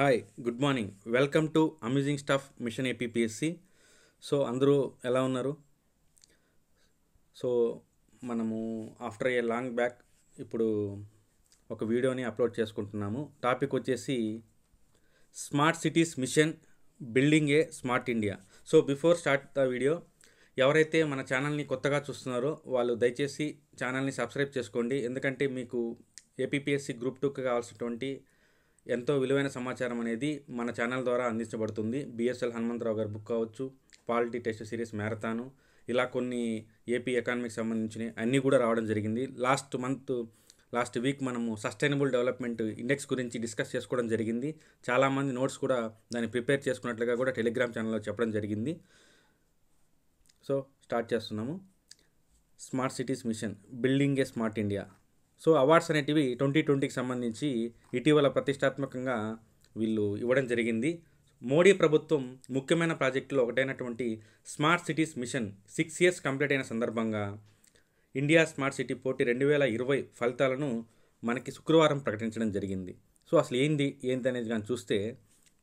hi good morning welcome to amusing staff mission APPSC so అందరూ ఎలా ఉన్నారు so మనము ఆఫ్టర్ ఏ లాంగ్ బ్యాక్ ఇప్పుడు ఒక వీడియోని అప్లోడ్ చేసుకుంటున్నాము టాపిక్ వచ్చేసి smart cities mission building a smart India so before start the video ఎవరైతే మన ఛానల్ని కొత్తగా చూస్తున్నారో వాళ్ళు దయచేసి ఛానల్ని సబ్స్క్రైబ్ చేసుకోండి ఎందుకంటే మీకు ఏపీపిఎస్సి గ్రూప్ టూకి కావాల్సినటువంటి ఎంతో విలువైన సమాచారం అనేది మన ఛానల్ ద్వారా అందించబడుతుంది బిఎస్ఎల్ హనుమంతరావు గారి బుక్ కావచ్చు పాలిటీ టెస్ట్ సిరీస్ మ్యారథాను ఇలా కొన్ని ఏపీ ఎకానమీకి సంబంధించినవి అన్నీ కూడా రావడం జరిగింది లాస్ట్ మంత్ లాస్ట్ వీక్ మనము సస్టైనబుల్ డెవలప్మెంట్ ఇండెక్స్ గురించి డిస్కస్ చేసుకోవడం జరిగింది చాలామంది నోట్స్ కూడా దాన్ని ప్రిపేర్ చేసుకున్నట్లుగా కూడా టెలిగ్రామ్ ఛానల్లో చెప్పడం జరిగింది సో స్టార్ట్ చేస్తున్నాము smart cities mission building a smart India so awards అనేటివి ట్వంటీ ట్వంటీకి సంబంధించి ఇటీవల ప్రతిష్టాత్మకంగా వీళ్ళు ఇవ్వడం జరిగింది మోడీ ప్రభుత్వం ముఖ్యమైన ప్రాజెక్టులో ఒకటైనటువంటి smart cities mission six years complete అయిన సందర్భంగా ఇండియా స్మార్ట్ సిటీ పోటీ రెండు వేల ఇరవై ఫలితాలను మనకి శుక్రవారం ప్రకటించడం జరిగింది సో అసలు ఏంది ఏంది అనేది కానీ చూస్తే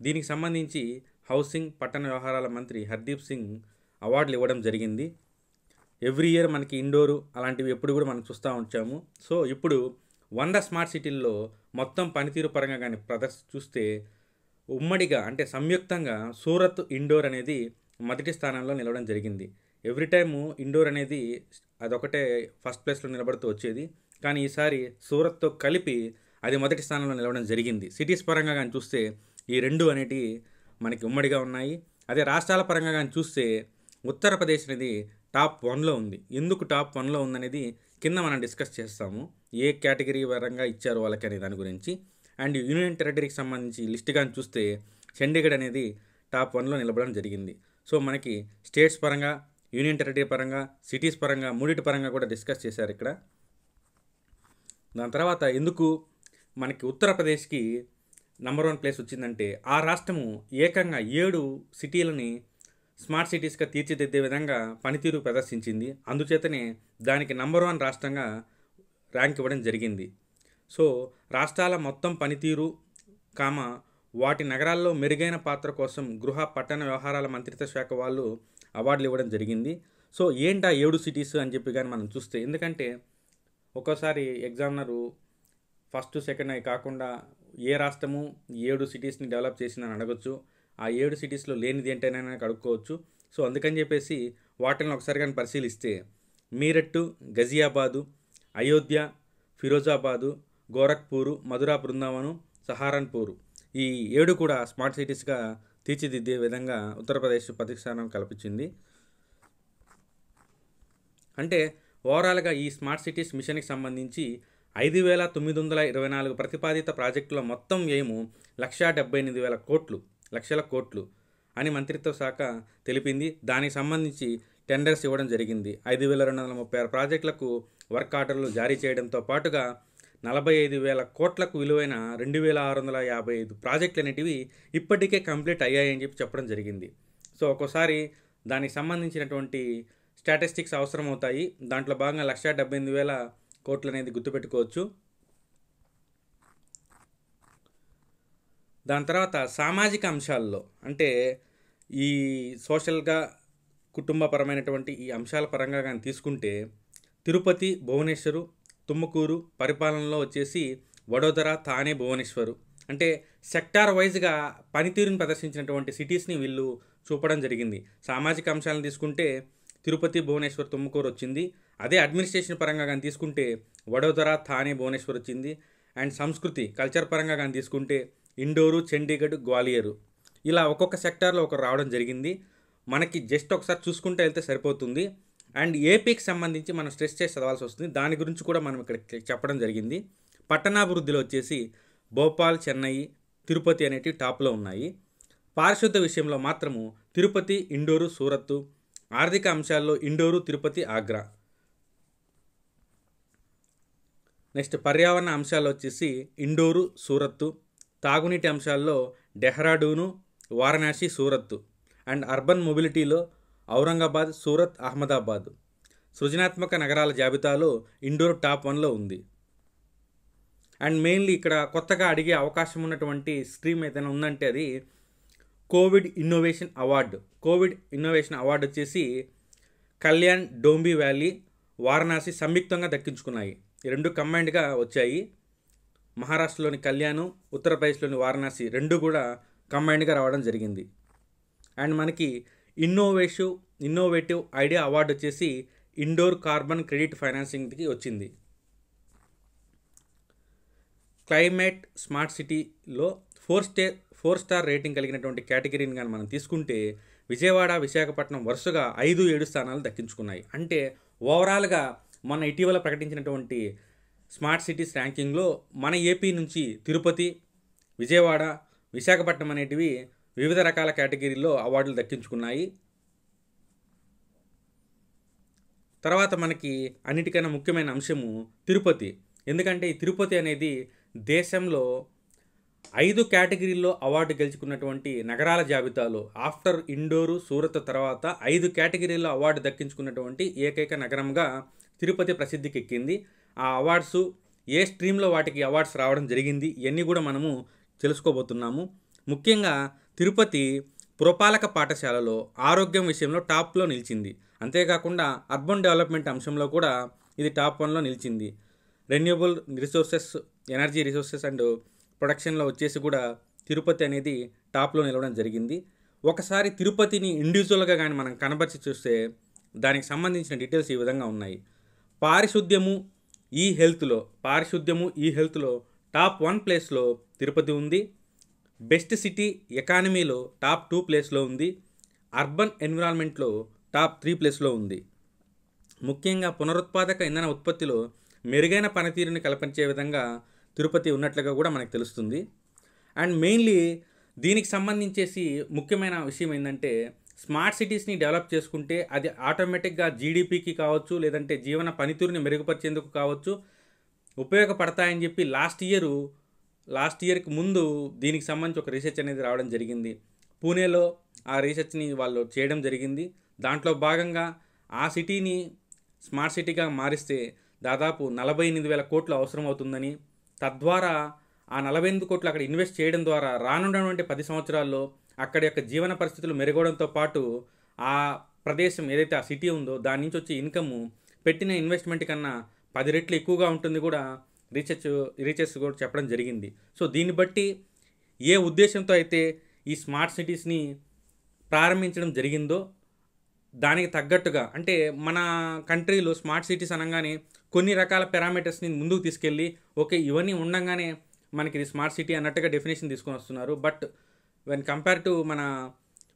దీనికి సంబంధించి హౌసింగ్ పట్టణ వ్యవహారాల మంత్రి హర్దీప్ సింగ్ అవార్డులు ఇవ్వడం జరిగింది ఎవ్రీ ఇయర్ మనకి ఇండోరు అలాంటివి ఎప్పుడు కూడా మనం చూస్తూ ఉంటాము సో ఇప్పుడు వంద స్మార్ట్ సిటీల్లో మొత్తం పనితీరు పరంగా కానీ ప్రదర్శన చూస్తే ఉమ్మడిగా అంటే సంయుక్తంగా సూరత్ ఇండోర్ అనేది మొదటి స్థానంలో నిలవడం జరిగింది ఎవ్రీ టైము ఇండోర్ అనేది అదొకటే ఫస్ట్ ప్లేస్లో నిలబడుతూ వచ్చేది కానీ ఈసారి సూరత్తో కలిపి అది మొదటి స్థానంలో నిలవడం జరిగింది సిటీస్ పరంగా కానీ చూస్తే ఈ రెండు అనేటివి మనకి ఉమ్మడిగా ఉన్నాయి అదే రాష్ట్రాల పరంగా కానీ చూస్తే ఉత్తరప్రదేశ్ అనేది టాప్ వన్లో ఉంది ఎందుకు టాప్ వన్లో ఉందనేది కింద మనం డిస్కస్ చేస్తాము ఏ కేటగిరీ పరంగా ఇచ్చారు వాళ్ళకి అనే దాని గురించి అండ్ యూనియన్ టెరిటరీకి సంబంధించి లిస్ట్ కానీ చూస్తే చండీగఢ్ అనేది టాప్ వన్లో నిలబడడం జరిగింది సో మనకి స్టేట్స్ పరంగా యూనియన్ టెరిటరీ పరంగా సిటీస్ పరంగా మూడిటి పరంగా కూడా డిస్కస్ చేశారు ఇక్కడ దాని తర్వాత ఎందుకు మనకి ఉత్తరప్రదేశ్కి నంబర్ వన్ ప్లేస్ వచ్చిందంటే ఆ రాష్ట్రము ఏకంగా ఏడు సిటీలని స్మార్ట్ సిటీస్గా తీర్చిదిద్దే విధంగా పనితీరు ప్రదర్శించింది అందుచేతనే దానికి నంబర్ వన్ రాష్ట్రంగా ర్యాంక్ ఇవ్వడం జరిగింది సో రాష్ట్రాల మొత్తం పనితీరు కామ వాటి నగరాల్లో మెరుగైన పాత్ర కోసం గృహ పట్టణ వ్యవహారాల మంత్రిత్వ శాఖ వాళ్ళు అవార్డులు ఇవ్వడం జరిగింది సో ఏంటా ఏడు సిటీస్ అని చెప్పి కానీ మనం చూస్తే ఎందుకంటే ఒక్కోసారి ఎగ్జామినరు ఫస్ట్ సెకండ్ అవి కాకుండా ఏ రాష్ట్రము ఏడు సిటీస్ని డెవలప్ చేసిందని అడగచ్చు ఆ ఏడు సిటీస్లో లేనిది ఏంటైనా కడుక్కోవచ్చు సో అందుకని చెప్పేసి వాటిని ఒకసారి కానీ పరిశీలిస్తే మీరట్టు గజియాబాదు అయోధ్య ఫిరోజాబాదు గోరఖ్పూరు మధురా బృందావను సహారన్పూరు ఈ ఏడు కూడా స్మార్ట్ సిటీస్గా తీర్చిదిద్దే విధంగా ఉత్తరప్రదేశ్ ప్రతిష్టానం కల్పించింది అంటే ఓవరాల్గా ఈ స్మార్ట్ సిటీస్ మిషన్కి సంబంధించి ఐదు వేల తొమ్మిది వందల ఇరవై నాలుగు ప్రతిపాదిత ప్రాజెక్టుల మొత్తం వ్యయము లక్షా డెబ్బై ఎనిమిది వేల కోట్లు లక్షల కోట్లు అని మంత్రిత్వ శాఖ తెలిపింది దానికి సంబంధించి టెండర్స్ ఇవ్వడం జరిగింది ఐదు వేల రెండు వందల ముప్పై ఆరు ప్రాజెక్టులకు వర్క్ ఆర్డర్లు జారీ చేయడంతో పాటుగా నలభై ఐదు వేల కోట్లకు విలువైన రెండు వేల ఆరు వందల యాభై ఐదు ప్రాజెక్టులు అనేటివి ఇప్పటికే కంప్లీట్ అయ్యాయని చెప్పి చెప్పడం జరిగింది సో ఒక్కోసారి దానికి సంబంధించినటువంటి స్టాటిస్టిక్స్ అవసరమవుతాయి దాంట్లో భాగంగా లక్ష డెబ్బై ఎనిమిది వేల కోట్లు అనేది గుర్తుపెట్టుకోవచ్చు దాని తర్వాత సామాజిక అంశాల్లో అంటే ఈ సోషల్గా కుటుంబపరమైనటువంటి ఈ అంశాల పరంగా కానీ తీసుకుంటే తిరుపతి భువనేశ్వరు తుమ్మకూరు పరిపాలనలో వచ్చేసి వడోదర తానే భువనేశ్వరు అంటే సెక్టార్ వైజ్గా పనితీరుని ప్రదర్శించినటువంటి సిటీస్ని వీళ్ళు చూపడం జరిగింది సామాజిక అంశాలను తీసుకుంటే తిరుపతి భువనేశ్వర్ తుమ్మకూరు వచ్చింది అదే అడ్మినిస్ట్రేషన్ పరంగా కానీ తీసుకుంటే వడోదర థానే భువనేశ్వర్ వచ్చింది అండ్ సంస్కృతి కల్చర్ పరంగా కానీ తీసుకుంటే ఇండోరు చండీగఢ్ గ్వాలియరు ఇలా ఒక్కొక్క సెక్టార్లో ఒకరు రావడం జరిగింది మనకి జస్ట్ ఒకసారి చూసుకుంటూ వెళ్తే సరిపోతుంది అండ్ ఏపీకి సంబంధించి మనం స్ట్రెస్ చేసి చదవాల్సి వస్తుంది దాని గురించి కూడా మనం ఇక్కడ చెప్పడం జరిగింది పట్టణాభివృద్ధిలో వచ్చేసి భోపాల్ చెన్నై తిరుపతి అనేటివి టాప్లో ఉన్నాయి పారిశుద్ధ విషయంలో మాత్రము తిరుపతి ఇండోరు సూరత్తు ఆర్థిక అంశాల్లో ఇండోరు తిరుపతి ఆగ్రా నెక్స్ట్ పర్యావరణ అంశాలు వచ్చేసి ఇండోరు సూరత్తు తాగునీటి అంశాల్లో డెహ్రాడూను వారణాసి సూరత్ అండ్ అర్బన్ మొబిలిటీలో ఔరంగాబాద్ సూరత్ అహ్మదాబాద్ సృజనాత్మక నగరాల జాబితాలో ఇండోర్ టాప్ వన్లో ఉంది అండ్ మెయిన్లీ ఇక్కడ కొత్తగా అడిగే అవకాశం ఉన్నటువంటి స్ట్రీమ్ ఏదైనా ఉందంటే అది Covid innovation award Covid innovation award వచ్చేసి కళ్యాణ్ డోంబి వ్యాలీ వారణాసి సంయుక్తంగా దక్కించుకున్నాయి రెండు కంబైండ్గా వచ్చాయి మహారాష్ట్రలోని కళ్యాణ్ ఉత్తరప్రదేశ్లోని వారణాసి రెండు కూడా కంబైన్డ్గా రావడం జరిగింది అండ్ మనకి ఇన్నోవేషివ్ ఇన్నోవేటివ్ ఐడియా అవార్డు వచ్చేసి ఇండోర్ కార్బన్ క్రెడిట్ ఫైనాన్సింగ్కి వచ్చింది క్లైమేట్ స్మార్ట్ సిటీలో four stay four star rating కలిగినటువంటి కేటగిరీని కానీ మనం తీసుకుంటే విజయవాడ విశాఖపట్నం వరుసగా ఐదు ఏడు స్థానాలు దక్కించుకున్నాయి అంటే ఓవరాల్గా మన ఇటీవల ప్రకటించినటువంటి స్మార్ట్ సిటీస్ ర్యాంకింగ్లో మన ఏపీ నుంచి తిరుపతి విజయవాడ విశాఖపట్నం అనేటివి వివిధ రకాల కేటగిరీల్లో అవార్డులు దక్కించుకున్నాయి తర్వాత మనకి అన్నిటికన్నా ముఖ్యమైన అంశము తిరుపతి ఎందుకంటే ఈ తిరుపతి అనేది దేశంలో ఐదు కేటగిరీల్లో అవార్డు గెలుచుకున్నటువంటి నగరాల జాబితాలో ఆఫ్టర్ ఇండోరు సూరత్ తర్వాత ఐదు కేటగిరీల్లో అవార్డు దక్కించుకున్నటువంటి ఏకైక నగరంగా తిరుపతి ప్రసిద్ధికెక్కింది ఆ అవార్డ్స్ ఏ స్ట్రీమ్లో వాటికి అవార్డ్స్ రావడం జరిగింది ఇవన్నీ కూడా మనము తెలుసుకోబోతున్నాము ముఖ్యంగా తిరుపతి పురపాలక పాఠశాలలో ఆరోగ్యం విషయంలో టాప్లో నిలిచింది అంతేకాకుండా అర్బన్ డెవలప్మెంట్ అంశంలో కూడా ఇది టాప్ వన్లో నిలిచింది renewable resources energy resources and ప్రొడక్షన్లో వచ్చేసి కూడా తిరుపతి అనేది టాప్లో నిలవడం జరిగింది ఒకసారి తిరుపతిని ఇండివిజువల్గా కానీ మనం కనబరిచి చూస్తే దానికి సంబంధించిన డీటెయిల్స్ ఈ విధంగా ఉన్నాయి పారిశుద్ధ్యము ఈ హెల్త్లో పారిశుద్ధ్యము ఈ హెల్త్లో టాప్ వన్ ప్లేస్లో తిరుపతి ఉంది బెస్ట్ సిటీ ఎకానమీలో టాప్ టూ ప్లేస్లో ఉంది అర్బన్ ఎన్విరాన్మెంట్లో టాప్ త్రీ ప్లేస్లో ఉంది ముఖ్యంగా పునరుత్పాదక ఇంధన ఉత్పత్తిలో మెరుగైన పనితీరుని కల్పించే విధంగా తిరుపతి ఉన్నట్లుగా కూడా మనకు తెలుస్తుంది అండ్ మెయిన్లీ దీనికి సంబంధించేసి ముఖ్యమైన విషయం ఏంటంటే స్మార్ట్ సిటీస్ని డెవలప్ చేసుకుంటే అది ఆటోమేటిక్గా జీడిపికి కావచ్చు లేదంటే జీవన పనితీరుని మెరుగుపరిచేందుకు కావచ్చు ఉపయోగపడతాయని చెప్పి లాస్ట్ ఇయరు లాస్ట్ ఇయర్కి ముందు దీనికి సంబంధించి ఒక రీసెర్చ్ అనేది రావడం జరిగింది పూణేలో ఆ రీసెర్చ్ని వాళ్ళు చేయడం జరిగింది దాంట్లో భాగంగా ఆ సిటీని స్మార్ట్ సిటీగా మారిస్తే దాదాపు నలభై ఎనిమిది వేల కోట్లు అవసరం అవుతుందని తద్వారా ఆ నలభై ఎనిమిది కోట్లు అక్కడ ఇన్వెస్ట్ చేయడం ద్వారా రానున్నటువంటి పది సంవత్సరాల్లో అక్కడి యొక్క జీవన పరిస్థితులు మెరుగవడంతో పాటు ఆ ప్రదేశం ఏదైతే ఆ సిటీ ఉందో దాని నుంచి వచ్చే ఇన్కమ్ పెట్టిన ఇన్వెస్ట్మెంట్ కన్నా పది రెట్లు ఎక్కువగా ఉంటుంది కూడా రీసెర్చ్ రీసెర్చ్ కూడా చెప్పడం జరిగింది సో దీన్ని బట్టి ఏ ఉద్దేశంతో అయితే ఈ స్మార్ట్ సిటీస్ని ప్రారంభించడం జరిగిందో దానికి తగ్గట్టుగా అంటే మన కంట్రీలో స్మార్ట్ సిటీస్ అనగానే కొన్ని రకాల పారామీటర్స్ని ముందుకు తీసుకెళ్ళి ఓకే ఇవన్నీ ఉండగానే మనకి ఇది స్మార్ట్ సిటీ అన్నట్టుగా డెఫినేషన్ తీసుకొని వస్తున్నారు బట్ వెన్ కంపేర్ టు మన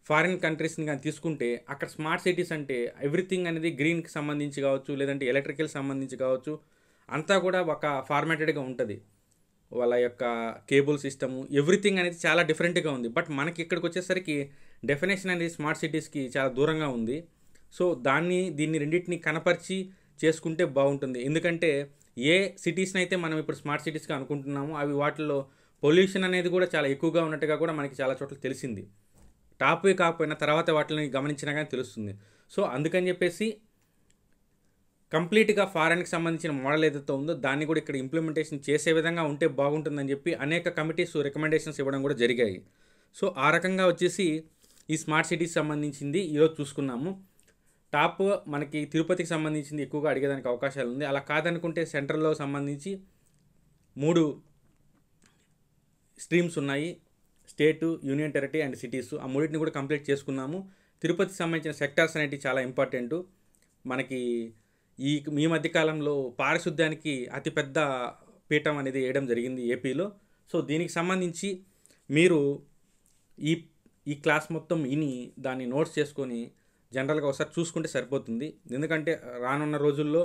ఫారిన్ కంట్రీస్ని కానీ తీసుకుంటే అక్కడ స్మార్ట్ సిటీస్ అంటే ఎవ్రీథింగ్ అనేది గ్రీన్కి సంబంధించి కావచ్చు లేదంటే ఎలక్ట్రికల్ సంబంధించి కావచ్చు అంతా కూడా ఒక ఫార్మాటెడ్గా ఉంటుంది వాళ్ళ యొక్క కేబుల్ సిస్టమ్ ఎవ్రీథింగ్ అనేది చాలా డిఫరెంట్గా ఉంది బట్ మనకి ఇక్కడికి వచ్చేసరికి డెఫినేషన్ అనేది స్మార్ట్ సిటీస్కి చాలా దూరంగా ఉంది సో దాన్ని దీన్ని రెండింటిని కనపరిచి చేసుకుంటే బాగుంటుంది ఎందుకంటే ఏ సిటీస్ని అయితే మనం ఇప్పుడు స్మార్ట్ సిటీస్గా అనుకుంటున్నామో అవి వాటిలో పొల్యూషన్ అనేది కూడా చాలా ఎక్కువగా ఉన్నట్టుగా కూడా మనకి చాలా చోట్ల తెలిసింది టాప్ కాకపోయినా తర్వాత వాటిని గమనించినా కానీ తెలుస్తుంది సో అందుకని చెప్పేసి కంప్లీట్గా ఫారెన్కి సంబంధించిన మోడల్ ఏదైతే ఉందో దాన్ని కూడా ఇక్కడ ఇంప్లిమెంటేషన్ చేసే విధంగా ఉంటే బాగుంటుందని చెప్పి అనేక కమిటీస్ రికమెండేషన్స్ ఇవ్వడం కూడా జరిగాయి సో ఆ రకంగా వచ్చేసి ఈ స్మార్ట్ సిటీస్ సంబంధించింది ఈరోజు చూసుకున్నాము టాప్ మనకి తిరుపతికి సంబంధించింది ఎక్కువగా అడిగేదానికి అవకాశాలు ఉంది అలా కాదనుకుంటే సెంట్రల్లో సంబంధించి మూడు స్ట్రీమ్స్ ఉన్నాయి state union territory and cities ఆ మూడింటిని కూడా కంప్లీట్ చేసుకున్నాము తిరుపతికి సంబంధించిన సెక్టార్స్ అనేటివి చాలా ఇంపార్టెంట్ మనకి ఈ మీ మధ్యకాలంలో పారిశుద్ధ్యానికి అతిపెద్ద పీఠం అనేది వేయడం జరిగింది ఏపీలో సో దీనికి సంబంధించి మీరు ఈ ఈ క్లాస్ మొత్తం ఇని దాన్ని నోట్స్ చేసుకొని జనరల్గా ఒకసారి చూసుకుంటే సరిపోతుంది ఎందుకంటే రానున్న రోజుల్లో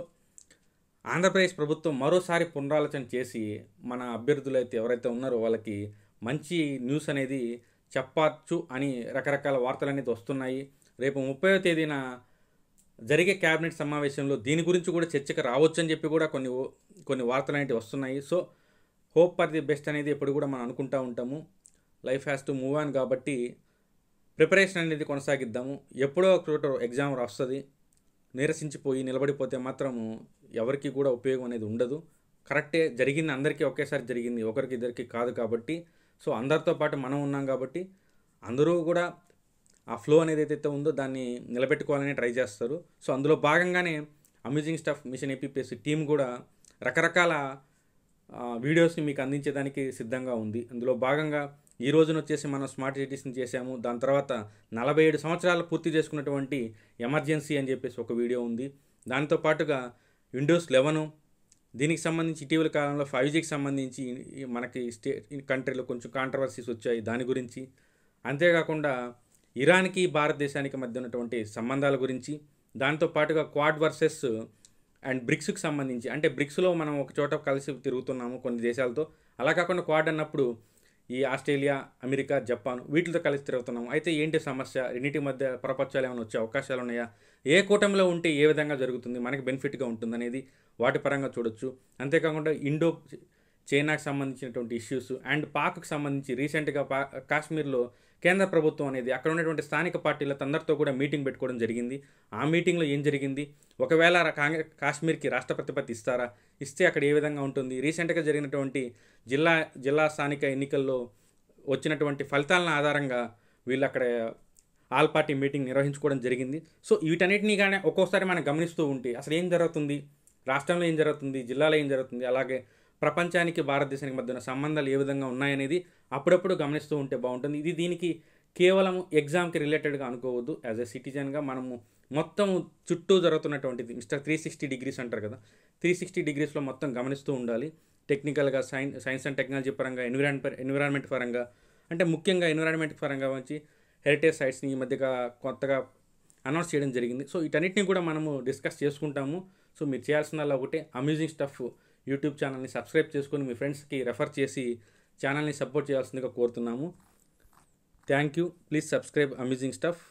ఆంధ్రప్రదేశ్ ప్రభుత్వం మరోసారి పునరాలోచన చేసి మన అభ్యర్థులు అయితే ఎవరైతే ఉన్నారో వాళ్ళకి మంచి న్యూస్ అనేది చెప్పచ్చు అని రకరకాల వార్తలు అనేది వస్తున్నాయి రేపు ముప్పై తేదీన జరిగే క్యాబినెట్ సమావేశంలో దీని గురించి కూడా చర్చకు రావచ్చు అని చెప్పి కూడా కొన్ని కొన్ని వార్తలు అనేవి వస్తున్నాయి so hope for the best అనేది ఎప్పుడు కూడా మనం అనుకుంటూ ఉంటాము life has to move on కాబట్టి ప్రిపరేషన్ అనేది కొనసాగిద్దాము ఎప్పుడో ఒక ఎగ్జామ్ వస్తుంది నిరసించిపోయి నిలబడిపోతే మాత్రము ఎవరికి కూడా ఉపయోగం అనేది ఉండదు కరెక్టే జరిగింది అందరికీ ఒకేసారి జరిగింది ఒకరికి ఇద్దరికి కాదు కాబట్టి సో అందరితో పాటు మనం ఉన్నాం కాబట్టి అందరూ కూడా ఆ ఫ్లో అనేది ఏదైతే ఉందో దాన్ని నిలబెట్టుకోవాలని ట్రై చేస్తారు సో అందులో భాగంగానే amusing stuff mission APPSC team కూడా రకరకాల వీడియోస్ని మీకు అందించేదానికి సిద్ధంగా ఉంది అందులో భాగంగా ఈ రోజున వచ్చేసి మనం స్మార్ట్ సిటీస్ని చేసాము దాని తర్వాత నలభై ఏడు సంవత్సరాలు పూర్తి చేసుకున్నటువంటి ఎమర్జెన్సీ అని చెప్పేసి ఒక వీడియో ఉంది దాంతో పాటుగా విండోస్ లెవెను దీనికి సంబంధించి ఇటీవల కాలంలో ఫైవ్ జీకి సంబంధించి మనకి స్టేట్ కంట్రీలో కొంచెం కాంట్రవర్సీస్ వచ్చాయి దాని గురించి అంతేకాకుండా ఇరాన్కి భారతదేశానికి మధ్య ఉన్నటువంటి సంబంధాల గురించి దాంతో పాటుగా క్వాడ్ వర్సెస్ అండ్ బ్రిక్స్కి సంబంధించి అంటే బ్రిక్స్లో మనం ఒక చోట కలిసి తిరుగుతున్నాము కొన్ని దేశాలతో అలా కాకుండా క్వాడ్ అన్నప్పుడు ఈ ఆస్ట్రేలియా అమెరికా జపాన్ వీటితో కలిసి తిరుగుతున్నాము అయితే ఏంటి సమస్య రెండింటి మధ్య ప్రపంచాలు ఏమైనా వచ్చే అవకాశాలు ఉన్నాయా ఏ కూటమిలో ఉంటే ఏ విధంగా జరుగుతుంది మనకి బెనిఫిట్గా ఉంటుందనేది వాటి పరంగా చూడొచ్చు అంతేకాకుండా ఇండో చైనాకు సంబంధించినటువంటి ఇష్యూస్ అండ్ పాక్కు సంబంధించి రీసెంట్గా పా కాశ్మీర్లో కేంద్ర ప్రభుత్వం అనేది అక్కడ ఉన్నటువంటి స్థానిక పార్టీల అందరితో కూడా మీటింగ్ పెట్టుకోవడం జరిగింది ఆ మీటింగ్లో ఏం జరిగింది ఒకవేళ కాంగ్రెస్ కాశ్మీర్కి రాష్ట్ర ప్రతిపత్తి ఇస్తారా ఇస్తే అక్కడ ఏ విధంగా ఉంటుంది రీసెంట్గా జరిగినటువంటి జిల్లా జిల్లా స్థానిక ఎన్నికల్లో వచ్చినటువంటి ఫలితాలను ఆధారంగా వీళ్ళు అక్కడ ఆల్ పార్టీ మీటింగ్ నిర్వహించుకోవడం జరిగింది సో వీటన్నిటినీ కానీ ఒక్కోసారి మనం గమనిస్తూ ఉంటే అసలు ఏం జరుగుతుంది రాష్ట్రంలో ఏం జరుగుతుంది జిల్లాలో ఏం జరుగుతుంది అలాగే ప్రపంచానికి భారతదేశానికి మధ్యన సంబంధాలు ఏ విధంగా ఉన్నాయనేది అప్పుడప్పుడు గమనిస్తూ ఉంటే బాగుంటుంది ఇది దీనికి కేవలం ఎగ్జామ్కి రిలేటెడ్గా అనుకోవద్దు యాజ్ ఎ సిటిజన్గా మనము మొత్తం చుట్టూ జరుగుతున్నటువంటిది మిస్టర్ త్రీ సిక్స్టీ డిగ్రీస్ అంటారు కదా త్రీ సిక్స్టీ డిగ్రీస్లో మొత్తం గమనిస్తూ ఉండాలి టెక్నికల్గా సైన్స్ సైన్స్ అండ్ టెక్నాలజీ పరంగా ఎన్విరాన్ ఎన్విరాన్మెంట్ పరంగా అంటే ముఖ్యంగా ఎన్విరాన్మెంట్ పరంగా వచ్చి హెరిటేజ్ సైట్స్ని ఈ మధ్యగా కొత్తగా అనౌన్స్ చేయడం జరిగింది సో వీటన్నిటిని కూడా మనము డిస్కస్ చేసుకుంటాము సో మీరు చేయాల్సిన ఒకటే అమ్యూజింగ్ స్టఫ్ యూట్యూబ్ ఛానల్ని సబ్స్క్రైబ్ చేసుకొని మీ ఫ్రెండ్స్కి రెఫర్ చేసి ఛానల్ని సపోర్ట్ చేయాల్సిందిగా కోరుతున్నాము thank you please subscribe amusing stuff